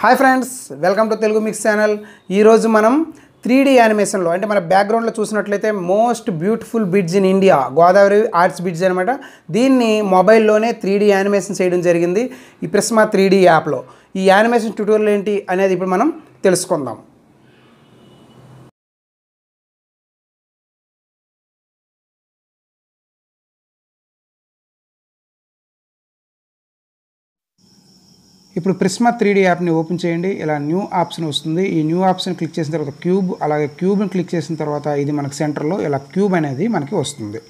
hi friends welcome to Telugu mix channel ఈరోజు మనం three D యానిమేషన్లో అంటే మన బ్యాక్గ్రౌండ్లో చూసినట్లయితే most beautiful bridge in India Godavari arch bridge అనమాట దీన్ని మొబైల్లోనే త్రీ డీ యానిమేషన్ చేయడం జరిగింది ఈ ప్రిస్మా త్రీ డీ యాప్లో ఈ యానిమేషన్ ట్యూటోరియల్ ఏంటి అనేది ఇప్పుడు మనం తెలుసుకుందాం ఇప్పుడు ప్రిస్మా త్రీ డీ యాప్ని ఓపెన్ చేయండి ఇలా న్యూ ఆప్షన్ వస్తుంది ఈ న్యూ ఆప్షన్ క్లిక్ చేసిన తర్వాత క్యూబ్ అలాగే క్యూబ్ని క్లిక్ చేసిన తర్వాత ఇది మనకు సెంటర్లో ఇలా క్యూబ్ అనేది మనకి వస్తుంది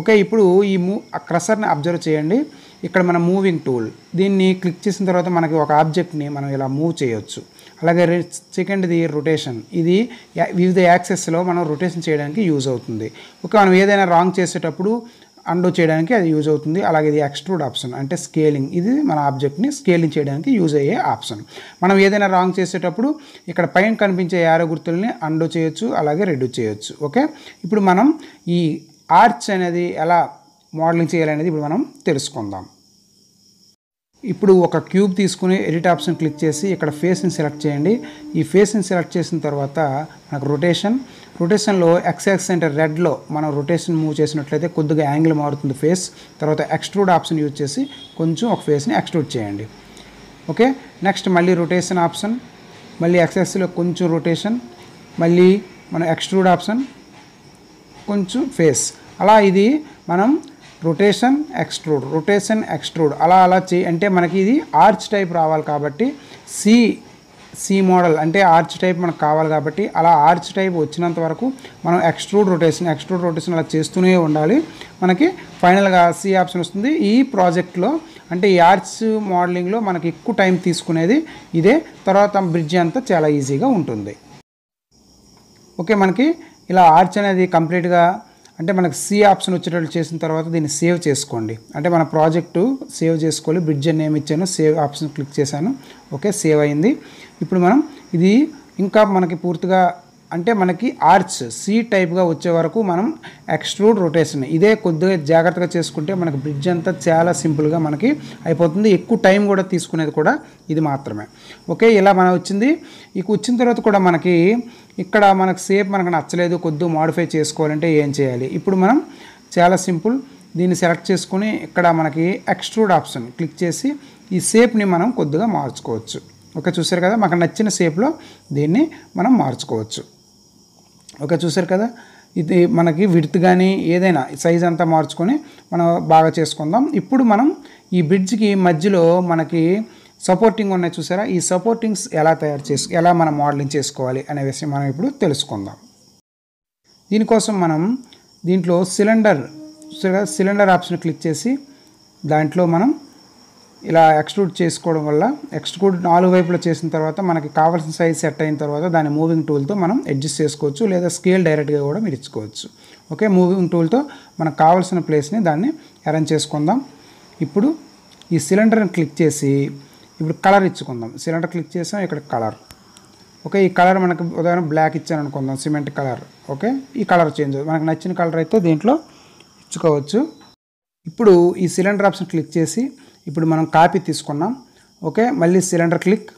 ఓకే ఇప్పుడు ఈ మూ క్రసర్ని అబ్జర్వ్ చేయండి ఇక్కడ మన మూవింగ్ టూల్ దీన్ని క్లిక్ చేసిన తర్వాత మనకి ఒక ఆబ్జెక్ట్ని మనం ఇలా మూవ్ చేయొచ్చు అలాగే సెకండ్ది రొటేషన్ ఇది వివిధ యాక్సెస్లో మనం రొటేషన్ చేయడానికి యూజ్ అవుతుంది ఓకే మనం ఏదైనా రాంగ్ చేసేటప్పుడు అండో చేయడానికి అది యూజ్ అవుతుంది అలాగే ఇది ఎక్స్ట్రూడ్ ఆప్షన్ అంటే స్కేలింగ్ ఇది మన ఆబ్జెక్ట్ని స్కేలింగ్ చేయడానికి యూజ్ అయ్యే ఆప్షన్ మనం ఏదైనా రాంగ్ చేసేటప్పుడు ఇక్కడ పైన కనిపించే యారో గుర్తుల్ని అండో చేయొచ్చు అలాగే రెడ్యూస్ చేయొచ్చు ఓకే ఇప్పుడు మనం ఈ ఆర్చ్ అనేది ఎలా మోడలింగ్ చేయాలనేది ఇప్పుడు మనం తెలుసుకుందాం ఇప్పుడు ఒక క్యూబ్ తీసుకుని ఎడిట్ ఆప్షన్ క్లిక్ చేసి ఇక్కడ ఫేస్ని సెలెక్ట్ చేయండి ఈ ఫేస్ని సెలెక్ట్ చేసిన తర్వాత మనకు రొటేషన్ రొటేషన్లో ఎక్స్ఎక్స్ అంటే రెడ్లో మనం రొటేషన్ మూవ్ చేసినట్లయితే కొద్దిగా యాంగిల్ మారుతుంది ఫేస్ తర్వాత ఎక్స్ట్రూడ్ ఆప్షన్ యూజ్ చేసి కొంచెం ఒక ఫేస్ని ఎక్స్ట్రూడ్ చేయండి ఓకే నెక్స్ట్ మళ్ళీ రొటేషన్ ఆప్షన్ మళ్ళీ ఎక్స్ఎక్స్లో కొంచెం రొటేషన్ మళ్ళీ మనం ఎక్స్ట్రూడ్ ఆప్షన్ కొంచెం ఫేస్ అలా ఇది మనం రొటేషన్ ఎక్స్ట్రూడ్ రొటేషన్ ఎక్స్ట్రూడ్ అలా అలా చే అంటే మనకి ఇది ఆర్చ్ టైప్ రావాలి కాబట్టి సి సి మోడల్ అంటే ఆర్చ్ టైప్ మనకు కావాలి కాబట్టి అలా ఆర్చ్ టైప్ వచ్చినంత వరకు మనం ఎక్స్ట్రూడ్ రొటేషన్ ఎక్స్ట్రూడ్ రొటేషన్ అలా చేస్తూనే ఉండాలి మనకి ఫైనల్గా సి ఆప్షన్ వస్తుంది ఈ ప్రాజెక్ట్లో అంటే ఈ ఆర్చ్ మోడలింగ్లో మనకి ఎక్కువ టైం తీసుకునేది ఇదే తర్వాత బ్రిడ్జ్ అంతా చాలా ఈజీగా ఉంటుంది ఓకే మనకి ఇలా ఆర్చ్ అనేది కంప్లీట్గా అంటే మనకు సి ఆప్షన్ వచ్చేటట్లు చేసిన తర్వాత దీన్ని సేవ్ చేసుకోండి అంటే మన ప్రాజెక్టు సేవ్ చేసుకోవాలి అని నేమ్ ఇచ్చాను సేవ్ ఆప్షన్ క్లిక్ చేశాను ఓకే సేవ్ అయింది ఇప్పుడు మనం ఇది ఇంకా మనకి పూర్తిగా అంటే మనకి ఆర్చ్ సి టైప్గా వచ్చే వరకు మనం ఎక్స్ట్రూడ్ రొటేషన్ ఇదే కొద్దిగా జాగ్రత్తగా చేసుకుంటే మనకి బ్రిడ్జ్ అంతా చాలా సింపుల్గా మనకి అయిపోతుంది ఎక్కువ టైం కూడా తీసుకునేది కూడా ఇది మాత్రమే ఓకే ఇలా మన వచ్చింది ఇక వచ్చిన తర్వాత కూడా మనకి ఇక్కడ మనకు సేప్ మనకు నచ్చలేదు కొద్దిగా మాడిఫై చేసుకోవాలంటే ఏం చేయాలి ఇప్పుడు మనం చాలా సింపుల్ దీన్ని సెలెక్ట్ చేసుకుని ఇక్కడ మనకి ఎక్స్ట్రూడ్ ఆప్షన్ క్లిక్ చేసి ఈ షేప్ని మనం కొద్దిగా మార్చుకోవచ్చు ఒక చూసారు కదా మాకు నచ్చిన షేప్లో దీన్ని మనం మార్చుకోవచ్చు ఒక చూసారు కదా ఇది మనకి విడ్త్ కానీ ఏదైనా సైజ్ అంతా మార్చుకొని మనం బాగా చేసుకుందాం ఇప్పుడు మనం ఈ బ్రిడ్జ్కి మధ్యలో మనకి సపోర్టింగ్ ఉన్నాయి చూసారా ఈ సపోర్టింగ్స్ ఎలా తయారు చేసు ఎలా మనం మోడలింగ్ చేసుకోవాలి అనే విషయం మనం ఇప్పుడు తెలుసుకుందాం దీనికోసం మనం దీంట్లో సిలిండర్ సిలిండర్ ఆప్షన్ క్లిక్ చేసి దాంట్లో మనం ఇలా ఎక్స్ట్రూడ్ చేసుకోవడం వల్ల ఎక్స్ట్రూడ్ నాలుగు వైపులో చేసిన తర్వాత మనకి కావాల్సిన సైజ్ సెట్ అయిన తర్వాత దాని మూవింగ్ టూల్తో మనం అడ్జస్ట్ చేసుకోవచ్చు లేదా స్కేల్ డైరెక్ట్గా కూడా మీరు ఇచ్చుకోవచ్చు ఓకే మూవింగ్ టూల్తో మనకు కావాల్సిన ప్లేస్ని దాన్ని అరేంజ్ చేసుకుందాం ఇప్పుడు ఈ సిలిండర్ని క్లిక్ చేసి ఇప్పుడు కలర్ ఇచ్చుకుందాం సిలిండర్ క్లిక్ చేసాం ఇక్కడ కలర్ ఓకే ఈ కలర్ మనకు ఉదాహరణ బ్లాక్ ఇచ్చాను అనుకుందాం సిమెంట్ కలర్ ఓకే ఈ కలర్ చేంజ్ మనకు నచ్చిన కలర్ అయితే దీంట్లో ఇచ్చుకోవచ్చు ఇప్పుడు ఈ సిలిండర్ ఆప్షన్ క్లిక్ చేసి ఇప్పుడు మనం కాపీ తీసుకున్నాం ఓకే మళ్ళీ సిలిండర్ క్లిక్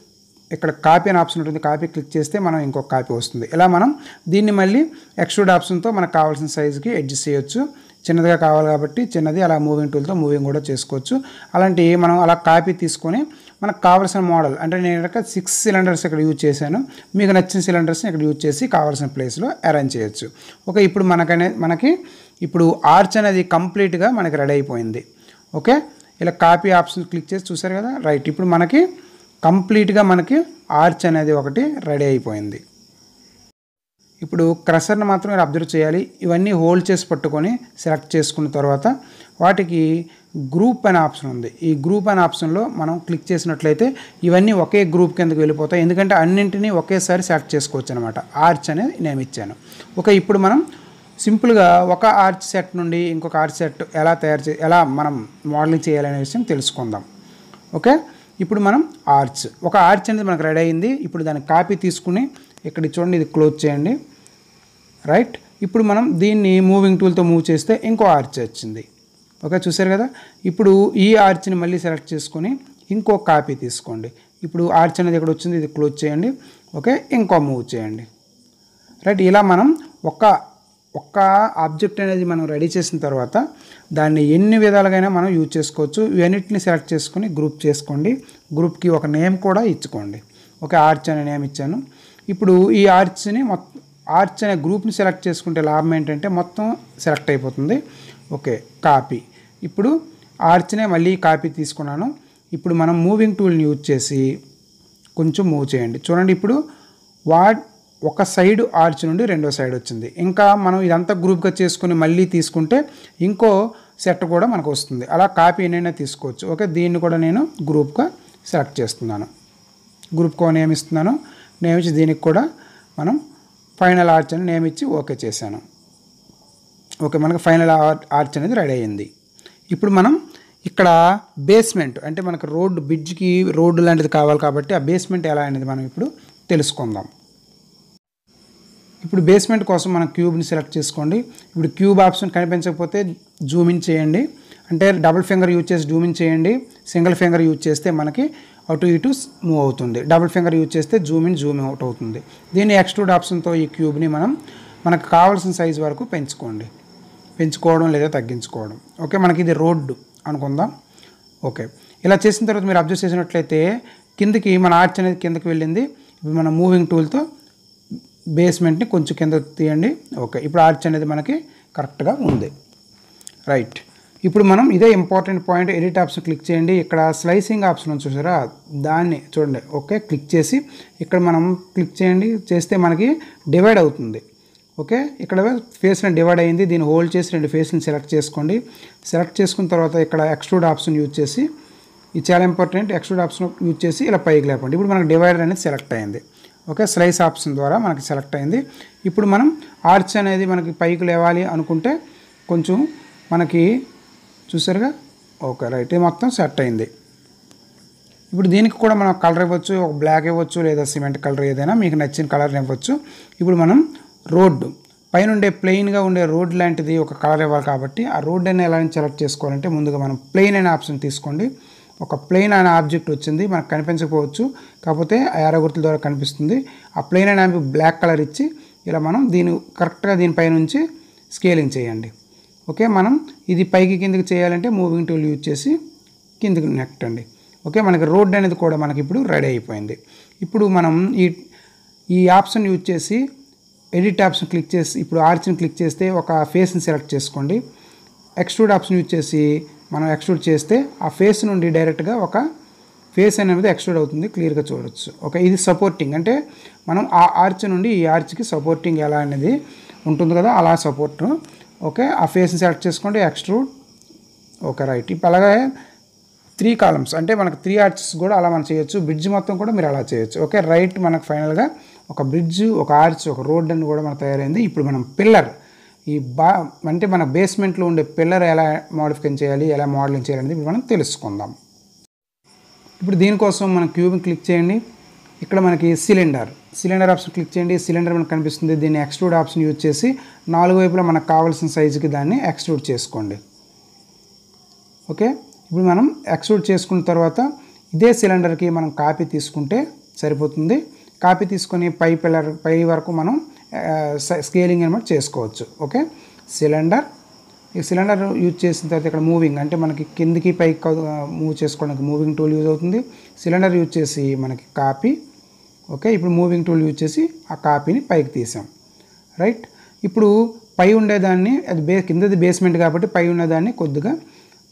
ఇక్కడ కాపీ అని ఆప్షన్ ఉంటుంది కాపీ క్లిక్ చేస్తే మనం ఇంకొక కాపీ వస్తుంది ఇలా మనం దీన్ని మళ్ళీ ఎక్స్ట్రూడ్ ఆప్షన్తో మనకు కావాల్సిన సైజుకి అడ్జస్ట్ చేయొచ్చు చిన్నదిగా కావాలి కాబట్టి చిన్నది అలా మూవింగ్ టూల్తో మూవింగ్ కూడా చేసుకోవచ్చు అలాంటి మనం అలా కాపీ తీసుకొని మనకు కావాల్సిన మోడల్ అంటే నేను ఇక్కడ సిక్స్ సిలిండర్స్ ఇక్కడ యూజ్ చేశాను మీకు నచ్చిన సిలిండర్స్ని ఇక్కడ యూజ్ చేసి కావాల్సిన ప్లేస్లో అరేంజ్ చేయొచ్చు ఓకే ఇప్పుడు మనకనే మనకి ఇప్పుడు ఆర్చ్ అనేది కంప్లీట్గా మనకి రెడీ అయిపోయింది ఓకే ఇలా కాపీ ఆప్షన్ క్లిక్ చేసి చూసారు కదా రైట్ ఇప్పుడు మనకి కంప్లీట్గా మనకి ఆర్చ్ అనేది ఒకటి రెడీ అయిపోయింది ఇప్పుడు క్రషర్ని మాత్రం మీరు అబ్జర్వ్ చేయాలి ఇవన్నీ హోల్డ్ చేసి పట్టుకొని సెలెక్ట్ చేసుకున్న తర్వాత వాటికి గ్రూప్ అనే ఆప్షన్ ఉంది ఈ గ్రూప్ అనే ఆప్షన్లో మనం క్లిక్ చేసినట్లయితే ఇవన్నీ ఒకే గ్రూప్ కిందకు వెళ్ళిపోతాయి ఎందుకంటే అన్నింటినీ ఒకేసారి సెలెక్ట్ చేసుకోవచ్చు అనమాట ఆర్చ్ అనేది నేను ఇచ్చాను ఓకే ఇప్పుడు మనం సింపుల్గా ఒక ఆర్చ్ సెట్ నుండి ఇంకొక ఆర్చ్ సెట్ ఎలా తయారు చే ఎలా మనం మోడలింగ్ చేయాలనే విషయం తెలుసుకుందాం ఓకే ఇప్పుడు మనం ఆర్చ్ ఒక ఆర్చ్ అనేది మనకు రెడీ అయింది ఇప్పుడు దాన్ని కాపీ తీసుకుని ఇక్కడ చూడండి ఇది క్లోజ్ చేయండి రైట్ ఇప్పుడు మనం దీన్ని మూవింగ్ టూల్తో మూవ్ చేస్తే ఇంకో ఆర్చ్ వచ్చింది ఓకే చూసారు కదా ఇప్పుడు ఈ ఆర్చ్ని మళ్ళీ సెలెక్ట్ చేసుకొని ఇంకో కాపీ తీసుకోండి ఇప్పుడు ఆర్చ్ అనేది ఇక్కడ వచ్చింది ఇది క్లోజ్ చేయండి ఓకే ఇంకో మూవ్ చేయండి రైట్ ఇలా మనం ఒక ఒక్క ఆబ్జెక్ట్ అనేది మనం రెడీ చేసిన తర్వాత దాన్ని ఎన్ని విధాలుగా మనం యూజ్ చేసుకోవచ్చు ఇవన్నిటిని సెలెక్ట్ చేసుకొని గ్రూప్ చేసుకోండి గ్రూప్కి ఒక నేమ్ కూడా ఇచ్చుకోండి ఒక ఆర్చ్ అనే నేమ్ ఇచ్చాను ఇప్పుడు ఈ ఆర్చ్ని మొత్తం ఆర్చ్ అనే గ్రూప్ని సెలెక్ట్ చేసుకుంటే లాభం ఏంటంటే మొత్తం సెలెక్ట్ అయిపోతుంది ఓకే కాపీ ఇప్పుడు ఆర్చ్నే మళ్ళీ కాపీ తీసుకున్నాను ఇప్పుడు మనం మూవింగ్ టూల్ని యూజ్ చేసి కొంచెం మూవ్ చేయండి చూడండి ఇప్పుడు వాట్ ఒక సైడ్ ఆర్చ్ నుండి రెండో సైడ్ వచ్చింది ఇంకా మనం ఇదంతా గ్రూప్గా చేసుకుని మళ్ళీ తీసుకుంటే ఇంకో సెట్ కూడా మనకు వస్తుంది అలా కాపీ ఎన్నైనా తీసుకోవచ్చు ఓకే దీన్ని కూడా నేను గ్రూప్గా సెలెక్ట్ చేస్తున్నాను గ్రూప్ కో నియమించి దీనికి కూడా మనం ఫైనల్ ఆర్చ్ అని నియమించి ఓకే చేశాను ఓకే మనకు ఫైనల్ ఆర్చ్ అనేది రెడీ అయింది ఇప్పుడు మనం ఇక్కడ బేస్మెంట్ అంటే మనకు రోడ్డు బ్రిడ్జ్కి రోడ్డు లాంటిది కావాలి కాబట్టి ఆ బేస్మెంట్ ఎలా అనేది మనం ఇప్పుడు తెలుసుకుందాం ఇప్పుడు బేస్మెంట్ కోసం మనం క్యూబ్ని సెలెక్ట్ చేసుకోండి ఇప్పుడు క్యూబ్ ఆప్షన్ కనిపించకపోతే జూమ్ ఇన్ చేయండి అంటే డబుల్ ఫింగర్ యూజ్ చేసి జూమ్ ఇన్ చేయండి సింగిల్ ఫింగర్ యూజ్ చేస్తే మనకి అటు ఇటు మూవ్ అవుతుంది డబుల్ ఫింగర్ యూజ్ చేస్తే జూమ్ ఇన్ జూమ్ అవుట్ అవుతుంది దీన్ని ఎక్స్ట్రూడ్ ఆప్షన్తో ఈ క్యూబ్ని మనం మనకు కావాల్సిన సైజ్ వరకు పెంచుకోండి పెంచుకోవడం లేదా తగ్గించుకోవడం ఓకే మనకి ఇది రోడ్డు అనుకుందాం ఓకే ఇలా చేసిన తర్వాత మీరు అబ్జర్వ్ చేసినట్లయితే కిందకి మన ఆర్చ్ అనేది కిందకి వెళ్ళింది ఇప్పుడు మనం మూవింగ్ టూల్తో బేస్మెంట్ని కొంచెం కింద తీయండి ఓకే ఇప్పుడు ఆర్చ్ అనేది మనకి కరెక్ట్గా ఉంది రైట్ ఇప్పుడు మనం ఇదే important point edit option click చేయండి ఇక్కడ స్లైసింగ్ ఆప్షన్ ఉంది చూసారా దాన్ని చూడండి ఓకే క్లిక్ చేసి ఇక్కడ మనం క్లిక్ చేయండి చేస్తే మనకి డివైడ్ అవుతుంది ఓకే ఇక్కడ ఫేస్ని డివైడ్ అయింది దీన్ని హోల్డ్ చేసి రెండు ఫేస్ని సెలెక్ట్ చేసుకోండి సెలెక్ట్ చేసుకున్న తర్వాత ఇక్కడ ఎక్స్ట్రూడ్ ఆప్షన్ యూజ్ చేసి ఇది చాలా ఇంపార్టెంట్ ఎక్స్ట్రూడ్ ఆప్షన్ యూజ్ చేసి ఇలా పైకి లేపండి ఇప్పుడు మనకు డివైడర్ అనేది సెలెక్ట్ అయింది ఓకే స్లైస్ ఆప్షన్ ద్వారా మనకి సెలెక్ట్ అయింది ఇప్పుడు మనం ఆర్చ్ అనేది మనకి పైకి లేవాలి అనుకుంటే కొంచెం మనకి చూసారుగా ఓకే రైట్ మొత్తం సెట్ అయింది ఇప్పుడు దీనికి కూడా మనం కలర్ ఇవ్వచ్చు ఒక బ్లాక్ ఇవ్వచ్చు లేదా సిమెంట్ కలర్ ఏదైనా మీకు నచ్చిన కలర్ ఇవ్వచ్చు ఇప్పుడు మనం రోడ్డు పైన ఉండే ప్లెయిన్గా ఉండే రోడ్ లాంటిది ఒక కలర్ ఇవ్వాలి కాబట్టి ఆ రోడ్ అయినా ఎలా సెలెక్ట్ చేసుకోవాలంటే ముందుగా మనం ప్లెయిన్ అనే ఆప్షన్ తీసుకోండి ఒక ప్లెయిన్ అనే ఆబ్జెక్ట్ వచ్చింది మనకు కనిపించకపోవచ్చు కాకపోతే ఆ గుర్తుల ద్వారా కనిపిస్తుంది ఆ ప్లెయిన్ అనే బ్లాక్ కలర్ ఇచ్చి ఇలా మనం దీని కరెక్ట్గా దీనిపై నుంచి స్కేలింగ్ చేయండి ఓకే మనం ఇది పైకి కిందికి చేయాలంటే మూవింగ్ టూల్ యూజ్ చేసి కిందికి నెక్కండి ఓకే మనకి రోడ్ అనేది కూడా మనకి ఇప్పుడు రెడీ అయిపోయింది ఇప్పుడు మనం ఈ ఈ ఆప్షన్ యూజ్ చేసి ఎడిట్ ఆప్షన్ క్లిక్ చేసి ఇప్పుడు ఆర్చ్ని క్లిక్ చేస్తే ఒక ఫేస్ని సెలెక్ట్ చేసుకోండి ఎక్స్ట్రూడ్ ఆప్షన్ యూజ్ చేసి మనం ఎక్స్ట్రూడ్ చేస్తే ఆ ఫేస్ నుండి డైరెక్ట్గా ఒక ఫేస్ అనేది ఎక్స్ట్రూడ్ అవుతుంది క్లియర్గా చూడవచ్చు ఓకే ఇది సపోర్టింగ్ అంటే మనం ఆ ఆర్చ్ నుండి ఈ ఆర్చ్కి సపోర్టింగ్ ఎలా అనేది ఉంటుంది కదా అలా సపోర్ట్ ఓకే ఆ ఫేస్ని సెలెక్ట్ చేసుకోండి ఎక్స్ట్రూడ్ ఓకే రైట్ ఇప్పుడు అలాగే త్రీ కాలమ్స్ అంటే మనకు త్రీ ఆర్చెస్ కూడా అలా మనం చేయొచ్చు బ్రిడ్జ్ మొత్తం కూడా మీరు అలా చేయొచ్చు ఓకే రైట్ మనకు ఫైనల్గా ఒక బ్రిడ్జ్ ఒక ఆర్చ్ ఒక రోడ్ అని కూడా మనకు తయారైంది ఇప్పుడు మనం పిల్లర్ ఈ బా అంటే మన బేస్మెంట్లో ఉండే పిల్లర్ ఎలా మోడిఫికేషన్ చేయాలి ఎలా మోడలింగ్ చేయాలి అనేది మనం తెలుసుకుందాం ఇప్పుడు దీనికోసం మనం క్యూబ్ క్లిక్ చేయండి ఇక్కడ మనకి సిలిండర్ సిలిండర్ ఆప్షన్ క్లిక్ చేయండి సిలిండర్ మనకు కనిపిస్తుంది దీన్ని ఎక్స్ట్రూడ్ ఆప్షన్ యూజ్ చేసి నాలుగు వైపులా మనకు కావాల్సిన సైజుకి దాన్ని ఎక్స్ట్రూడ్ చేసుకోండి ఓకే ఇప్పుడు మనం ఎక్స్ట్రూడ్ చేసుకున్న తర్వాత ఇదే సిలిండర్కి మనం కాపీ తీసుకుంటే సరిపోతుంది కాపీ తీసుకొని పై పిల్లర్ పై వరకు మనం స్కేలింగ్ అనమాట చేసుకోవచ్చు ఓకే సిలిండర్ ఈ సిలిండర్ యూజ్ చేసిన తర్వాత ఇక్కడ మూవింగ్ అంటే మనకి కిందికి పైకి మూవ్ చేసుకోవడానికి మూవింగ్ టూల్ యూజ్ అవుతుంది సిలిండర్ యూజ్ చేసి మనకి కాపీ ఓకే ఇప్పుడు మూవింగ్ టూల్ యూజ్ చేసి ఆ కాపీని పైకి తీసాం రైట్ ఇప్పుడు పై ఉండేదాన్ని అది బే కిందది బేస్మెంట్ కాబట్టి పై ఉన్నదాన్ని కొద్దిగా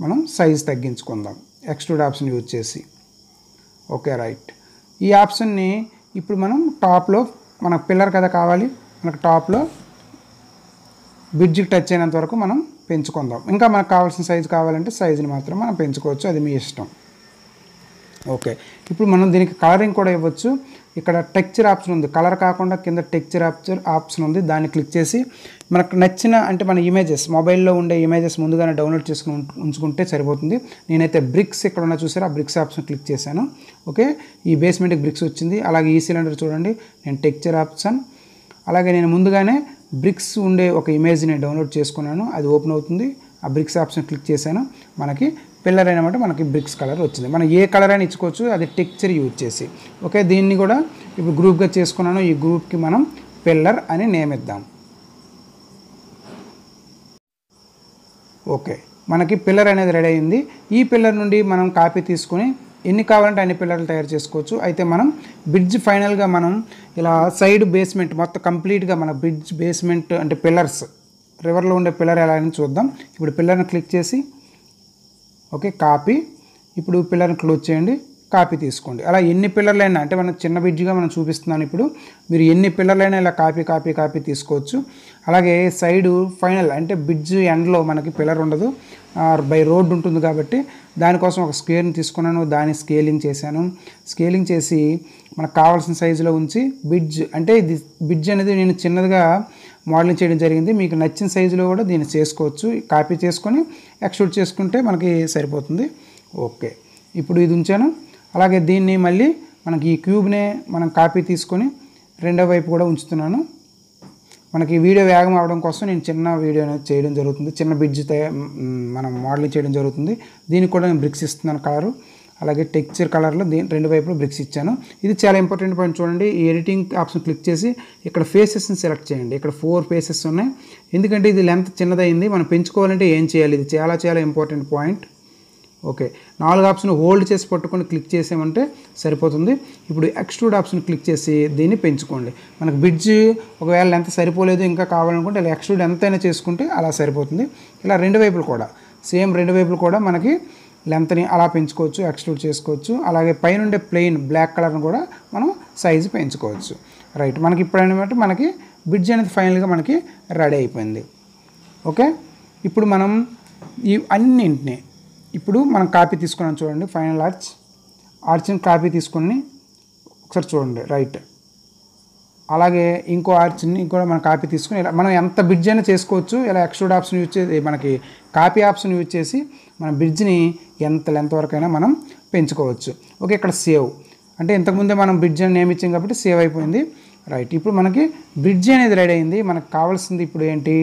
మనం సైజ్ తగ్గించుకుందాం ఎక్స్ట్రూడ్ ఆప్షన్ యూజ్ చేసి ఓకే రైట్ ఈ ఆప్షన్ని ఇప్పుడు మనం టాప్లో మనకు పిల్లర్ కదా కావాలి మనకు టాప్లో బ్రిడ్జ్కి టచ్ అయినంత వరకు మనం పెంచుకుందాం ఇంకా మనకు కావాల్సిన సైజు కావాలంటే సైజుని మాత్రం మనం పెంచుకోవచ్చు అది మీ ఇష్టం ఓకే ఇప్పుడు మనం దీనికి కలరింగ్ కూడా ఇవ్వచ్చు ఇక్కడ టెక్చర్ ఆప్షన్ ఉంది కలర్ కాకుండా కింద టెక్చర్ ఆప్చర్ ఆప్షన్ ఉంది దాన్ని క్లిక్ చేసి మనకు నచ్చిన అంటే మన ఇమేజెస్ మొబైల్లో ఉండే ఇమేజెస్ ముందుగానే డౌన్లోడ్ చేసుకుని ఉంచుకుంటే సరిపోతుంది నేనైతే బ్రిక్స్ ఇక్కడ ఉన్న చూసారు ఆ బ్రిక్స్ ఆప్షన్ క్లిక్ చేశాను ఓకే ఈ బేస్మెంట్కి బ్రిక్స్ వచ్చింది అలాగే ఈ సిలిండర్ చూడండి నేను టెక్చర్ ఆప్షన్ అలాగే నేను ముందుగానే బ్రిక్స్ ఉండే ఒక ఇమేజ్ని డౌన్లోడ్ చేసుకున్నాను అది ఓపెన్ అవుతుంది ఆ బ్రిక్స్ ఆప్షన్ క్లిక్ చేశాను మనకి పిల్లర్ అనమాట మనకి బ్రిక్స్ కలర్ వచ్చింది మనం ఏ కలర్ అని ఇచ్చుకోవచ్చు అది టెక్చర్ యూజ్ చేసి ఓకే దీన్ని కూడా ఇప్పుడు గ్రూప్గా చేసుకున్నాను ఈ గ్రూప్కి మనం పిల్లర్ అని నేమ్ ఇద్దాం ఓకే మనకి పిల్లర్ అనేది రెడీ అయింది ఈ పిల్లర్ నుండి మనం కాపీ తీసుకొని ఎన్ని కావాలంటే అన్ని పిల్లర్లు తయారు చేసుకోవచ్చు అయితే మనం బ్రిడ్జ్ ఫైనల్గా మనం ఇలా సైడ్ బేస్మెంట్ మొత్తం కంప్లీట్గా మన బ్రిడ్జ్ బేస్మెంట్ అంటే పిల్లర్స్ రివర్లో ఉండే పిల్లర్ ఎలా అని చూద్దాం ఇప్పుడు పిల్లర్ని క్లిక్ చేసి ఓకే కాపీ ఇప్పుడు పిల్లర్ని క్లోజ్ చేయండి కాపీ తీసుకోండి అలా ఎన్ని పిల్లర్లైనా అంటే మనం చిన్న బిడ్జిగా మనం చూపిస్తున్నాను ఇప్పుడు మీరు ఎన్ని పిల్లర్లైనా ఇలా కాపీ కాపీ కాపీ తీసుకోవచ్చు అలాగే సైడు ఫైనల్ అంటే బిడ్జ్ ఎండ్లో మనకి పిల్లర్ ఉండదు బై రోడ్ ఉంటుంది కాబట్టి దానికోసం ఒక స్కేర్ని తీసుకున్నాను దాన్ని స్కేలింగ్ చేశాను స్కేలింగ్ చేసి మనకు కావాల్సిన సైజులో ఉంచి బిడ్జ్ అంటే ఇది బిడ్జ్ అనేది నేను చిన్నదిగా మోడలింగ్ చేయడం జరిగింది మీకు నచ్చిన సైజులో కూడా దీన్ని చేసుకోవచ్చు కాపీ చేసుకొని ఎక్స్ట్రూట్ చేసుకుంటే మనకి సరిపోతుంది ఓకే ఇప్పుడు ఇది ఉంచాను అలాగే దీన్ని మళ్ళీ మనకి ఈ క్యూబ్నే మనం కాపీ తీసుకొని రెండో వైపు కూడా ఉంచుతున్నాను మనకి వీడియో వేగం అవడం కోసం నేను చిన్న వీడియో అనేది చేయడం జరుగుతుంది చిన్న బ్రిడ్జ్ మనం మోడలింగ్ చేయడం జరుగుతుంది దీనికి కూడా నేను బ్రిక్స్ ఇస్తున్నాను కలరు అలాగే టెక్చర్ కలర్లో దీని రెండు వైపులు బ్రిక్స్ ఇచ్చాను ఇది చాలా ఇంపార్టెంట్ పాయింట్ చూడండి ఈ ఎడిటింగ్ ఆప్షన్ క్లిక్ చేసి ఇక్కడ ఫేసెస్ని సెలెక్ట్ చేయండి ఇక్కడ ఫోర్ ఫేసెస్ ఉన్నాయి ఎందుకంటే ఇది లెంత్ చిన్నదైంది మనం పెంచుకోవాలంటే ఏం చేయాలి ఇది చాలా చాలా ఇంపార్టెంట్ పాయింట్ ఓకే నాలుగు ఆప్షన్ హోల్డ్ చేసి పట్టుకొని క్లిక్ చేసామంటే సరిపోతుంది ఇప్పుడు ఎక్స్ట్రూడ్ ఆప్షన్ క్లిక్ చేసి దీన్ని పెంచుకోండి మనకు బిడ్జ్ ఒకవేళ ఎంత సరిపోలేదు ఇంకా కావాలనుకుంటే ఇలా ఎక్స్ట్రూడ్ ఎంతైనా చేసుకుంటే అలా సరిపోతుంది ఇలా రెండు వైపులు కూడా సేమ్ రెండు వైపులు కూడా మనకి లెంత్ని అలా పెంచుకోవచ్చు ఎక్స్ట్రూడ్ చేసుకోవచ్చు అలాగే పైనుండే ప్లెయిన్ బ్లాక్ కలర్ని కూడా మనం సైజు పెంచుకోవచ్చు రైట్ మనకి ఇప్పుడు బట్టి మనకి బిడ్జ్ అనేది ఫైనల్గా మనకి రెడీ అయిపోయింది ఓకే ఇప్పుడు మనం ఈ అన్నింటినీ ఇప్పుడు మనం కాపీ తీసుకున్నాం చూడండి ఫైనల్ ఆర్చ్ ఆర్చ్ని కాపీ తీసుకుని ఒకసారి చూడండి రైట్ అలాగే ఇంకో ఆర్చ్ని ఇంకో మనం కాపీ తీసుకుని ఇలా మనం ఎంత బ్రిడ్జ్ అయినా చేసుకోవచ్చు ఇలా ఎక్స్ట్రూడ్ ఆప్షన్ యూజ్ చేసి మనకి కాపీ ఆప్షన్ యూజ్ చేసి మన బ్రిడ్జ్ని ఎంత లెంత్ వరకైనా మనం పెంచుకోవచ్చు ఓకే ఇక్కడ సేవ్ అంటే ఇంతకుముందే మనం బ్రిడ్జ్ అని నేమ్ ఇచ్చాం కాబట్టి సేవ్ అయిపోయింది రైట్ ఇప్పుడు మనకి బ్రిడ్జ్ అనేది రెడీ అయింది మనకు కావాల్సింది ఇప్పుడు ఏంటి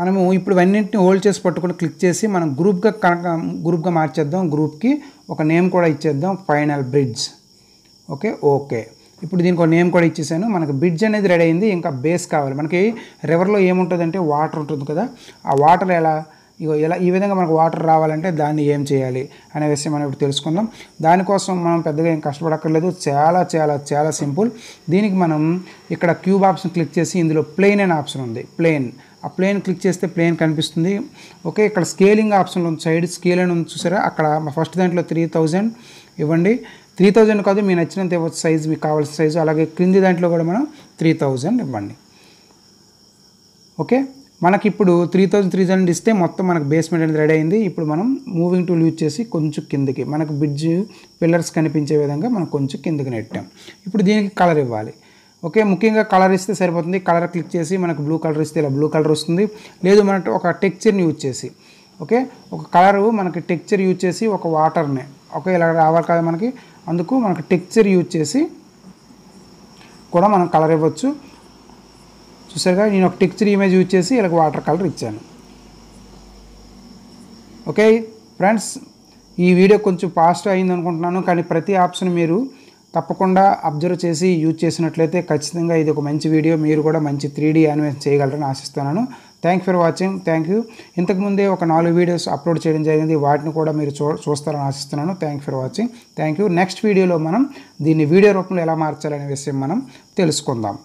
మనము ఇప్పుడు ఇవన్నింటిని హోల్డ్ చేసి పట్టుకుని క్లిక్ చేసి మనం గ్రూప్గా కనుక గ్రూప్గా మార్చేద్దాం గ్రూప్కి ఒక నేమ్ కూడా ఇచ్చేద్దాం ఫైనల్ బ్రిడ్జ్ ఓకే ఓకే ఇప్పుడు దీనికి ఒక నేమ్ కూడా ఇచ్చేసాను మనకు బ్రిడ్జ్ అనేది రెడీ అయింది ఇంకా బేస్ కావాలి మనకి రివర్లో ఏముంటుందంటే వాటర్ ఉంటుంది కదా ఆ వాటర్ ఎలా ఇగో ఎలా ఈ విధంగా మనకు వాటర్ రావాలంటే దాన్ని ఏం చేయాలి అనే విషయం మనం ఇప్పుడు తెలుసుకుందాం దానికోసం మనం పెద్దగా ఏం కష్టపడక్కర్లేదు చాలా చాలా చాలా సింపుల్ దీనికి మనం ఇక్కడ క్యూబ్ ఆప్షన్ క్లిక్ చేసి ఇందులో ప్లెయిన్ అనే ఆప్షన్ ఉంది ప్లెయిన్ ఆ ప్లేన్ క్లిక్ చేస్తే ప్లేన్ కనిపిస్తుంది ఓకే ఇక్కడ స్కేలింగ్ ఆప్షన్ ఉంది సైడ్ స్కేల్ అని ఉంది చూసారా అక్కడ ఫస్ట్ దాంట్లో త్రీ థౌజండ్ ఇవ్వండి త్రీ థౌజండ్ కాదు మీ నచ్చినంత ఇవ్వచ్చు సైజు మీకు కావాల్సిన సైజు అలాగే క్రింది దాంట్లో కూడా మనం త్రీ థౌజండ్ ఇవ్వండి ఓకే మనకి ఇప్పుడు త్రీ థౌజండ్ త్రీ థౌజండ్ ఇస్తే మొత్తం మనకు బేస్మెంట్ అనేది రెడీ అయింది ఇప్పుడు మనం మూవింగ్ టూల్ యూజ్ చేసి కొంచెం కిందకి మనకు బ్రిడ్జ్ పిల్లర్స్ కనిపించే విధంగా మనం కొంచెం కిందకి నెట్టాం ఇప్పుడు దీనికి కలర్ ఇవ్వాలి ఓకే ముఖ్యంగా కలర్ ఇస్తే సరిపోతుంది కలర్ క్లిక్ చేసి మనకు బ్లూ కలర్ ఇస్తే ఇలా బ్లూ కలర్ వస్తుంది లేదు మనకు ఒక టెక్చర్ని యూజ్ చేసి ఓకే ఒక కలరు మనకి టెక్చర్ యూజ్ చేసి ఒక వాటర్ని ఓకే ఇలా రావాలి కదా మనకి అందుకు మనకు టెక్చర్ యూజ్ చేసి కూడా మనం కలర్ ఇవ్వచ్చు చూసారుగా నేను ఒక టెక్చర్ ఇమేజ్ యూజ్ చేసి ఇలా వాటర్ కలర్ ఇచ్చాను ఓకే ఫ్రెండ్స్ ఈ వీడియో కొంచెం ఫాస్ట్ అయింది అనుకుంటున్నాను కానీ ప్రతి ఆప్షన్ మీరు తప్పకుండా అబ్జర్వ్ చేసి యూజ్ చేసినట్లయితే ఖచ్చితంగా ఇది ఒక మంచి వీడియో మీరు కూడా మంచి త్రీ డీ యానిమేషన్ చేయగలరని ఆశిస్తున్నాను thank for watching thank you ఇంతకుముందే ఒక నాలుగు వీడియోస్ అప్లోడ్ చేయడం జరిగింది వాటిని కూడా మీరు చూ చూస్తారని ఆశిస్తున్నాను thank for watching thank you next వీడియోలో మనం దీన్ని వీడియో రూపంలో ఎలా మార్చాలనే విషయం మనం తెలుసుకుందాం